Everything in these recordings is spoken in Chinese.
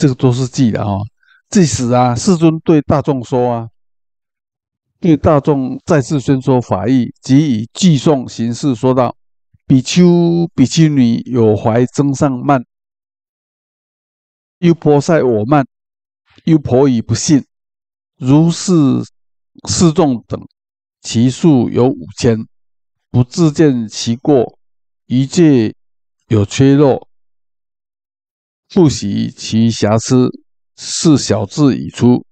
这个都是记的啊！即使啊，世尊对大众说啊，对大众再次宣说法义，即以偈送形式说道：“比丘、比丘尼有怀增上慢，又婆塞我慢，又婆夷不信，如是示众等，其数有五千，不自见其过，一切有缺漏。”复习其瑕疵，是小智已出；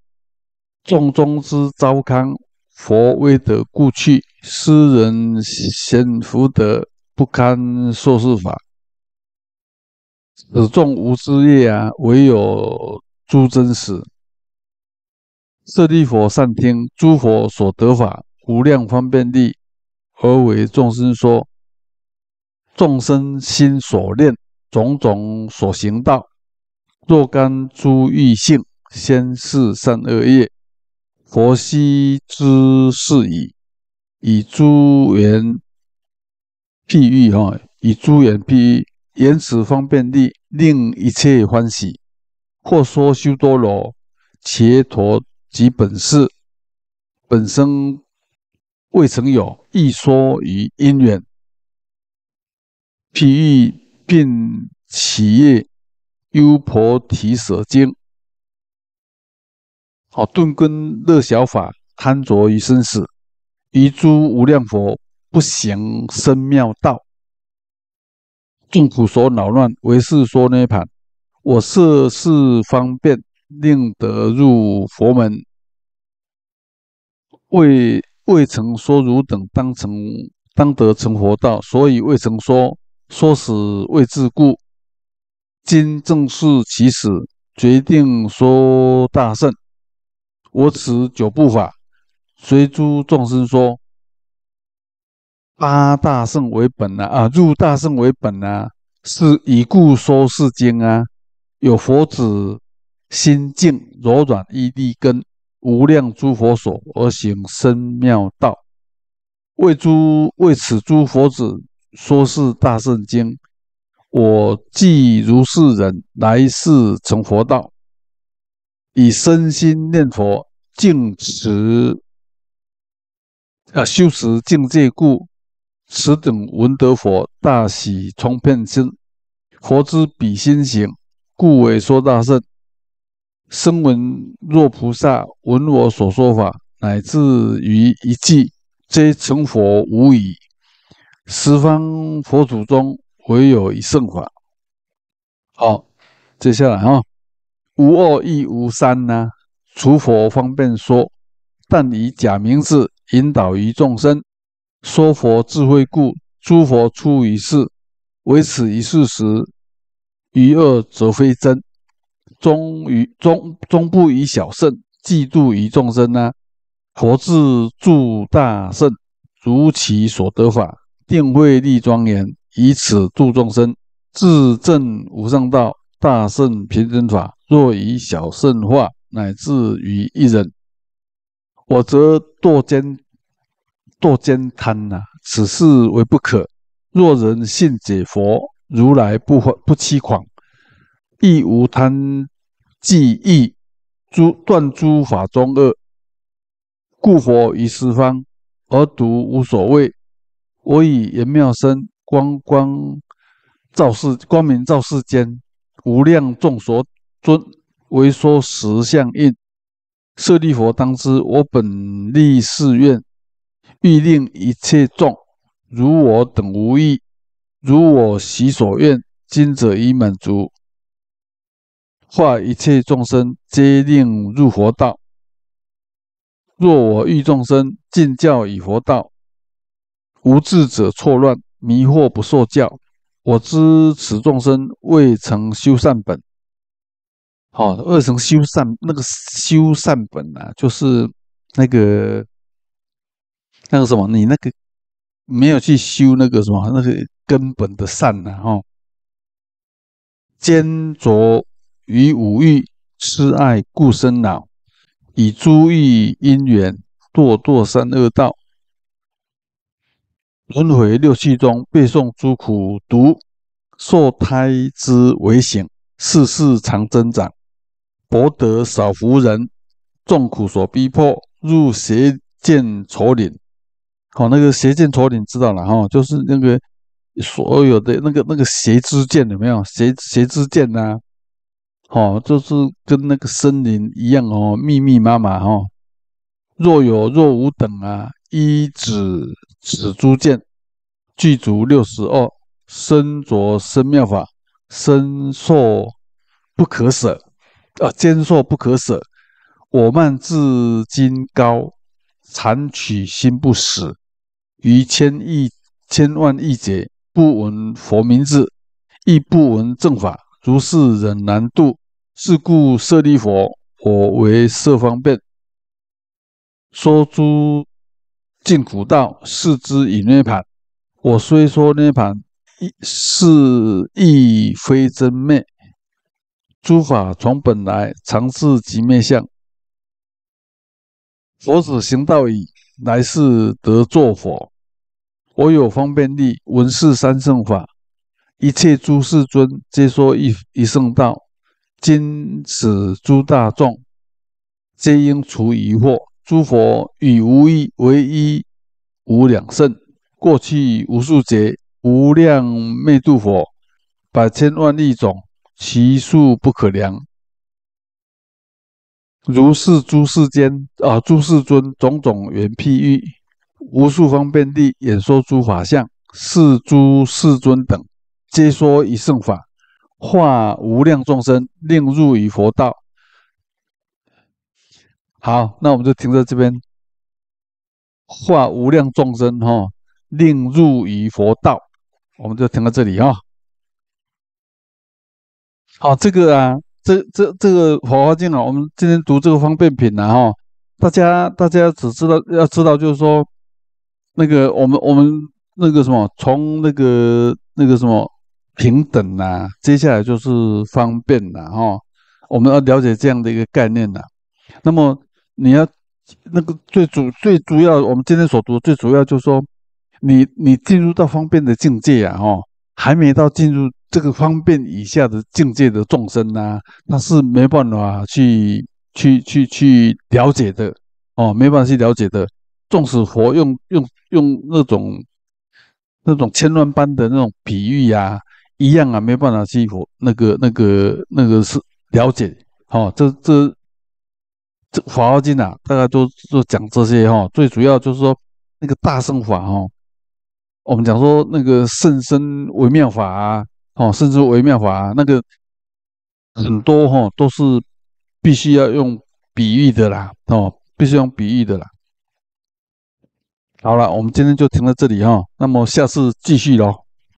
众中之糟糠，佛，未得故去。斯人先福德不堪说事法，此众无知业啊，唯有诸真实。舍利佛善听，诸佛所得法无量方便力，而为众生说，众生心所念。种种所行道，若干诸欲性，先是三恶业，佛悉知是矣。以诸缘譬喻，哈！以诸缘譬喻，言此方便力，令一切欢喜。或说修多罗，伽陀及本事，本身未曾有，亦说于因缘譬喻，并。起业优婆提舍经，好顿根乐小法，贪着于生死，于诸无量佛不行生妙道，众苦所恼乱，为是说涅盘，我设是方便令得入佛门，未未曾说汝等当成当得成佛道，所以未曾说说死未自故。今正是其时，决定说大圣。我此九部法，随诸众生说。八大圣为本啊！啊，入大圣为本啊！是以故说《是经》啊！有佛子心静柔软一地根，无量诸佛所而行深妙道。为诸为此诸佛子说《是大圣经》。我既如是人，来世成佛道，以身心念佛净持，啊修持境界故，此等闻得佛大喜充遍心，佛之比心行，故为说大圣。声闻若菩萨闻我所说法，乃至于一偈，皆成佛无疑。十方佛祖中。唯有以圣法，好，接下来啊，无二亦无三呢，除佛方便说，但以假名字引导于众生，说佛智慧故，诸佛出于世，唯此一事时，于恶则非真。终于终终不以小圣嫉度于众生呢，佛自住大圣，足其所得法，定慧立庄严。以此度众生，自证无上道，大圣平等法。若以小圣化，乃至于一人，我则堕坚，堕坚贪呐！此事为不可。若人信解佛如来不不欺狂，亦无贪忌意，诸断诸法中恶。故佛于十方而独无所谓。我以言妙声。光光照世，光明照世间，无量众所尊，唯说十相印。舍利弗当知，我本立誓愿，欲令一切众，如我等无异，如我喜所愿，今者已满足，化一切众生，皆令入佛道。若我欲众生尽教以佛道，无智者错乱。迷惑不受教，我知此众生未曾修善本。好，未曾修善，那个修善本啊，就是那个那个什么，你那个没有去修那个什么，那个根本的善啊，哈。坚着于五欲，痴爱故生恼，以诸欲因缘堕堕三恶道。轮回六气中，背诵诸苦毒，受胎之为险，世世常增长，薄得少福人，众苦所逼迫，入邪见丑领。好，那个邪见丑领知道了哈，就是那个所有的那个那个邪之见有没有邪邪之见呐？好，就是跟那个森林一样哦，密密麻麻哦，若有若无等啊。一指指诸剑，具足六十二，身着身妙法，身硕不可舍，啊，坚硕不可舍。我慢自今高，常取心不死，于千亿千万亿劫不闻佛名字，亦不闻正法。如是忍难度，是故舍利佛，我为色方便说诸。进土道是知以涅盘，我虽说涅盘，亦是亦非真灭。诸法从本来常是即灭相。佛子行道矣，来世得作佛。我有方便力，闻是三圣法，一切诸世尊皆说一一圣道，今使诸大众皆应除疑惑。诸佛以无一为一，无两胜。过去无数劫，无量灭度佛，百千万亿种，其数不可量。如是诸世间啊，诸世尊种种圆譬喻，无数方遍地演说诸法相，是诸世尊等皆说以圣法，化无量众生，令入于佛道。好，那我们就停在这边，化无量众生哈，令入于佛道。我们就停在这里哈。好，这个啊，这这这个《法华经》啊，我们今天读这个方便品呢哈，大家大家只知道要知道，就是说，那个我们我们那个什么，从那个那个什么平等啊，接下来就是方便了哈。我们要了解这样的一个概念呢，那么。你要那个最主最主要，我们今天所读的最主要就是说，你你进入到方便的境界啊，哦，还没到进入这个方便以下的境界的众生呐，那是没办法去去去去了解的哦，没办法去了解的，纵使佛用用用那种那种千万般的那种比喻呀，一样啊，没办法去佛那个那个那个是了解，哦，这这。这《法华经》呐，大概都都讲这些哈。最主要就是说那个大圣法哈，我们讲说那个甚深微妙法啊，哦，甚深微妙法那个很多哈，都是必须要用比喻的啦，哦，必须用比喻的啦。好了，我们今天就停在这里哈，那么下次继续喽。